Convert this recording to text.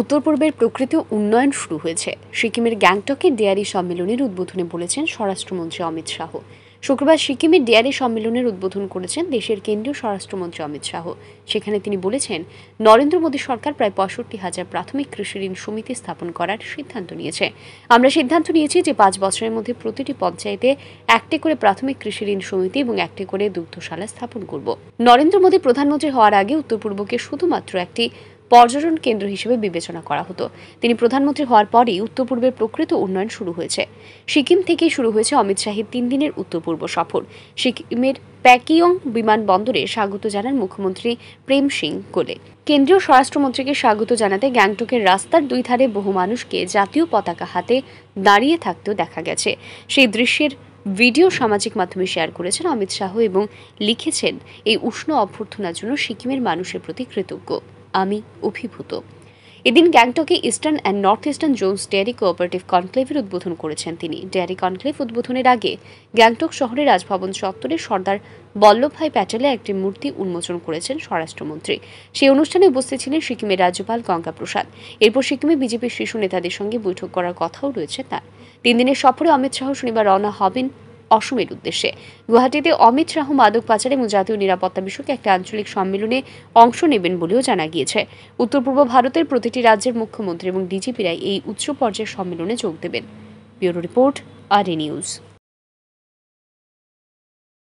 উত্তর পূর্বের প্রকৃত উন্নয়ন শুরু হয়েছে সিকিমের গ্যাংটকে ডেয়ারি সম্মেলনের উদ্বোধনে বলেছেন স্বরাষ্ট্রমন্ত্রী অমিত শাহ শুক্রবার সিকিমে ডেয়ারি সম্মেলনের উদ্বোধন করেছেন দেশের কেন্দ্রীয় স্বরাষ্ট্রমন্ত্রী অমিত শাহ সেখানে তিনি বলেছেন নরেন্দ্র মোদী সরকার প্রায় পঁয়ষট্টি হাজার প্রাথমিক কৃষি ঋণ সমিতি স্থাপন করার সিদ্ধান্ত নিয়েছে আমরা সিদ্ধান্ত নিয়েছি যে পাঁচ বছরের মধ্যে প্রতিটি পঞ্চায়েতে একটি করে প্রাথমিক কৃষি ঋণ সমিতি এবং একটি করে দুগ্ধশালা স্থাপন করব নরেন্দ্র মোদী প্রধানমন্ত্রী হওয়ার আগে উত্তর পূর্বকে শুধুমাত্র একটি পর্যটন কেন্দ্র হিসেবে বিবেচনা করা হতো তিনি প্রধানমন্ত্রী হওয়ার পরই উত্তর পূর্বের প্রকৃত উন্নয়ন শুরু হয়েছে সিকিম থেকেই শুরু হয়েছে অমিত শাহের তিন দিনের উত্তর পূর্ব সফর সিকিমের প্যাকিয়ং বিমানবন্দরে স্বাগত জানান মুখ্যমন্ত্রী প্রেম সিং কোলে কেন্দ্রীয় স্বরাষ্ট্রমন্ত্রীকে স্বাগত জানাতে গ্যাংটকের রাস্তার দুই ধারে বহু মানুষকে জাতীয় পতাকা হাতে দাঁড়িয়ে থাকতেও দেখা গেছে সেই দৃশ্যের ভিডিও সামাজিক মাধ্যমে শেয়ার করেছেন অমিত শাহ এবং লিখেছেন এই উষ্ণ অভ্যর্থনার জন্য সিকিমের মানুষের প্রতি কৃতজ্ঞ আমি অভিভূত এদিন গ্যাংটকে eastern and north eastern zones dairy cooperative কনক্লেভের উদ্বোধন করেছেন তিনি ডেয়ারি কনক্লেভ উদ্বোধনের আগে গ্যাংটক শহরে রাজভবন চত্বরে সর্দার বল্লভভাই প্যাটেলে একটি মূর্তি উন্মোচন করেছেন স্বরাষ্ট্রমন্ত্রী সেই অনুষ্ঠানে উপস্থিত ছিলেন সিকিমের রাজ্যপাল গঙ্গা প্রসাদ এরপর সিকিমে বিজেপির শীর্ষ নেতাদের সঙ্গে বৈঠক করার কথাও রয়েছে তার তিন দিনের সফরে অমিত শাহ শনিবার রওনা হবেন অসমের উদ্দেশ্যে গুয়াহাটিতে অমিত শাহ মাদক পাচার এবং জাতীয় নিরাপত্তা বিষয়ক একটা আঞ্চলিক সম্মেলনে অংশ নেবেন বলেও জানা গিয়েছে উত্তর পূর্ব ভারতের প্রতিটি রাজ্যের মুখ্যমন্ত্রী এবং ডিজিপিরাই এই উচ্চ পর্যায়ের সম্মেলনে যোগ দেবেন ব্যুরো রিপোর্ট আর নিউজ